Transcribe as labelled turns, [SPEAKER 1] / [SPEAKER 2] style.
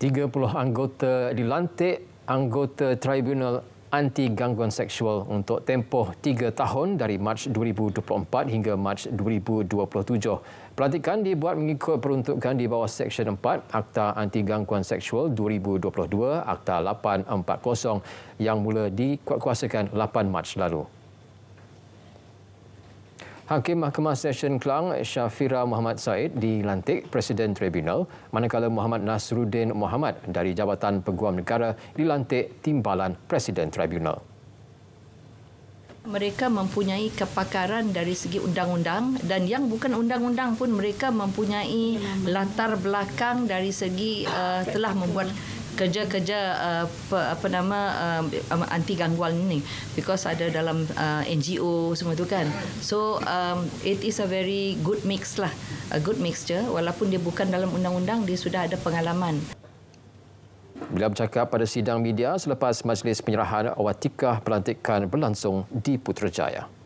[SPEAKER 1] 30 anggota dilantik anggota Tribunal Anti Gangguan Seksual untuk tempoh 3 tahun dari Mac 2024 hingga Mac 2027. Pelantikan dibuat mengikut peruntukan di bawah Seksyen 4 Akta Anti Gangguan Seksual 2022 Akta 840 yang mula dikuatkuasakan 8 Mac lalu. Hakim Mahkamah Session Kelang Syafira Muhammad Said dilantik Presiden Tribunal manakala Muhammad Nasruddin Muhammad dari Jabatan Peguam Negara dilantik Timbalan Presiden Tribunal.
[SPEAKER 2] Mereka mempunyai kepakaran dari segi undang-undang dan yang bukan undang-undang pun mereka mempunyai latar belakang dari segi uh, telah membuat kerja-kerja uh, apa, apa nama uh, um, anti gangguan ni because ada dalam uh, NGO semua tu kan so um, it is a very good mix lah a good mixture walaupun dia bukan dalam undang-undang dia sudah ada pengalaman
[SPEAKER 1] Beliau bercakap pada sidang media selepas majlis penyerahan awatikah pelantikan berlangsung di Putrajaya.